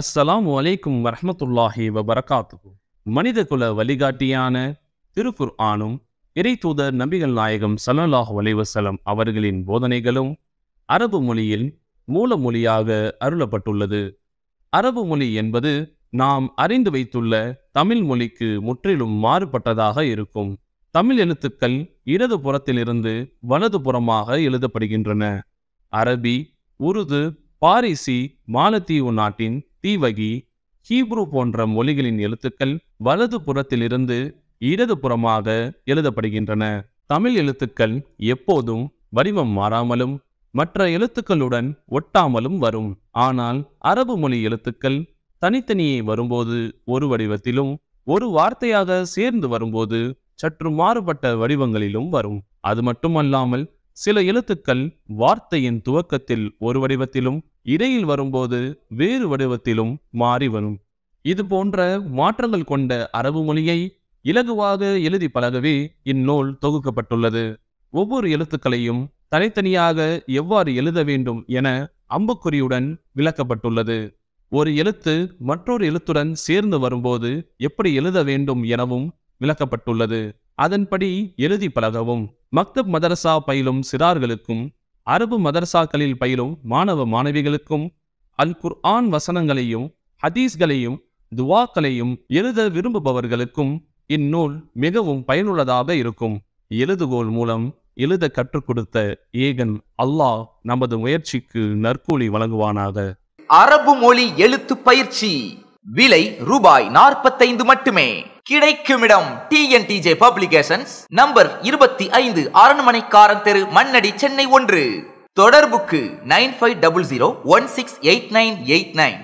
அஸ்ஸலாம் வலைக்கும் வரமத்துல்லாஹி வபரகாத்து மனிதகுல வழிகாட்டியான திருக்குர் ஆனும் இறை தூதர் நபிகள் நாயகம் சல்லாஹ் வலைவசலம் அவர்களின் போதனைகளும் அரபு மொழியில் மூல மொழியாக அருளப்பட்டுள்ளது அரபு மொழி என்பது நாம் அறிந்து வைத்துள்ள தமிழ் மொழிக்கு முற்றிலும் மாறுபட்டதாக இருக்கும் தமிழ் எழுத்துக்கள் இடது புறத்திலிருந்து வலது புறமாக எழுதப்படுகின்றன அரபி உருது பாரிசி மாலத்தீவு நாட்டின் தீவகி ஹீப்ரு போன்ற மொழிகளின் எழுத்துக்கள் வலது புறத்திலிருந்து இடது புறமாக எழுதப்படுகின்றன தமிழ் எழுத்துக்கள் எப்போதும் வடிவம் மாறாமலும் மற்ற எழுத்துக்களுடன் ஒட்டாமலும் வரும் ஆனால் அரபு மொழி எழுத்துக்கள் தனித்தனியே வரும்போது ஒரு வடிவத்திலும் ஒரு வார்த்தையாக சேர்ந்து வரும்போது சற்று மாறுபட்ட வடிவங்களிலும் வரும் அது மட்டுமல்லாமல் சில எழுத்துக்கள் வார்த்தையின் துவக்கத்தில் ஒரு வடிவத்திலும் இடையில் வரும்போது வேறு வடிவத்திலும் மாறி வரும் இது போன்ற மாற்றங்கள் கொண்ட அரபு மொழியை இலகுவாக எழுதி பழகவே இந்நூல் தொகுக்கப்பட்டுள்ளது ஒவ்வொரு எழுத்துக்களையும் தனித்தனியாக எவ்வாறு எழுத வேண்டும் என அம்புக்குறியுடன் விளக்கப்பட்டுள்ளது ஒரு எழுத்து மற்றொரு எழுத்துடன் சேர்ந்து வரும்போது எப்படி எழுத வேண்டும் எனவும் விளக்கப்பட்டுள்ளது அதன்படி எழுதி பழகவும் மக்தப் மதரசா பயிலும் சிறார்களுக்கும் அரபு மதரசாக்களில் பயிலும் மாணவ மாணவிகளுக்கும் அல் குர் ஆன் வசனங்களையும் ஹதீஸ்களையும் துவாக்களையும் எழுத விரும்புபவர்களுக்கும் இந்நூல் மிகவும் பயனுள்ளதாக இருக்கும் எழுதுகோல் மூலம் எழுத கற்றுக் கொடுத்த ஏகன் அல்லாஹ் நமது முயற்சிக்கு நற்கூலி வழங்குவானாக அரபு மொழி எழுத்து பயிற்சி விலை ரூபாய் நாற்பத்தைந்து மட்டுமே கிடைக்குமிடம் டிஎன்டிஜே பப்ளிகேஷன்ஸ் நம்பர் இருபத்தி ஐந்து அரண்மனைக்காரன் தெரு மண்ணடி சென்னை ஒன்று தொடர்புக்கு nine five double zero one six eight nine eight nine